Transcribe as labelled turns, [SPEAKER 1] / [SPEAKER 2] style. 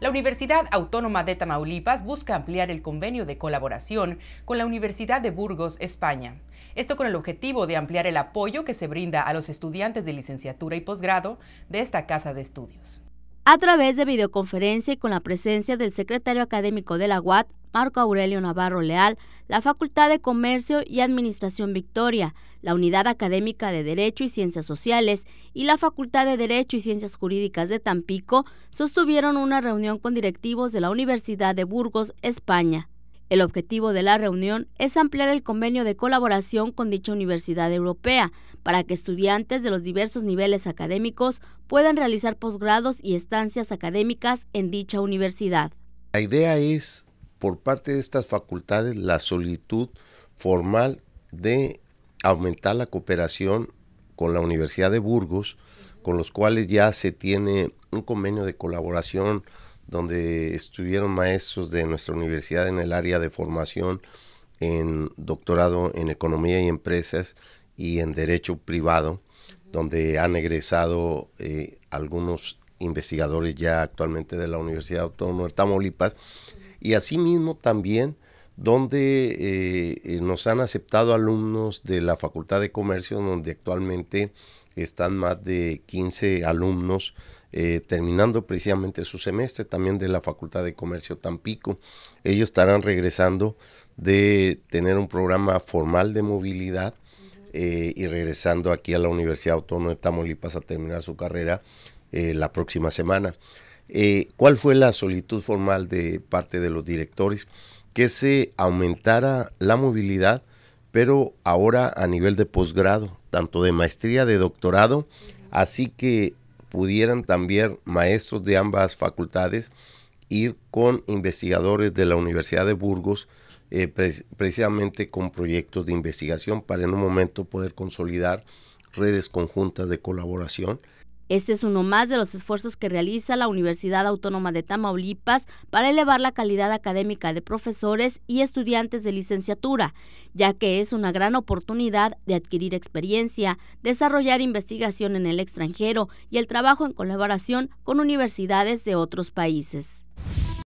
[SPEAKER 1] La Universidad Autónoma de Tamaulipas busca ampliar el convenio de colaboración con la Universidad de Burgos, España. Esto con el objetivo de ampliar el apoyo que se brinda a los estudiantes de licenciatura y posgrado de esta casa de estudios a través de videoconferencia y con la presencia del secretario académico de la UAT, Marco Aurelio Navarro Leal, la Facultad de Comercio y Administración Victoria, la Unidad Académica de Derecho y Ciencias Sociales y la Facultad de Derecho y Ciencias Jurídicas de Tampico sostuvieron una reunión con directivos de la Universidad de Burgos, España. El objetivo de la reunión es ampliar el convenio de colaboración con dicha universidad europea para que estudiantes de los diversos niveles académicos puedan realizar posgrados y estancias académicas en dicha universidad.
[SPEAKER 2] La idea es, por parte de estas facultades, la solicitud formal de aumentar la cooperación con la Universidad de Burgos, con los cuales ya se tiene un convenio de colaboración donde estuvieron maestros de nuestra universidad en el área de formación en doctorado en economía y empresas y en derecho privado, donde han egresado eh, algunos investigadores ya actualmente de la Universidad Autónoma de Tamaulipas, y asimismo también donde eh, eh, nos han aceptado alumnos de la Facultad de Comercio, donde actualmente están más de 15 alumnos eh, terminando precisamente su semestre, también de la Facultad de Comercio Tampico. Ellos estarán regresando de tener un programa formal de movilidad eh, y regresando aquí a la Universidad Autónoma de Tamaulipas a terminar su carrera eh, la próxima semana. ¿Cuál fue la solicitud formal de parte de los directores? Que se aumentara la movilidad pero ahora a nivel de posgrado, tanto de maestría, de doctorado, así que pudieran también maestros de ambas facultades ir con investigadores de la Universidad de Burgos, eh, precisamente con proyectos de investigación para en un momento poder consolidar redes conjuntas de colaboración
[SPEAKER 1] este es uno más de los esfuerzos que realiza la Universidad Autónoma de Tamaulipas para elevar la calidad académica de profesores y estudiantes de licenciatura, ya que es una gran oportunidad de adquirir experiencia, desarrollar investigación en el extranjero y el trabajo en colaboración con universidades de otros países.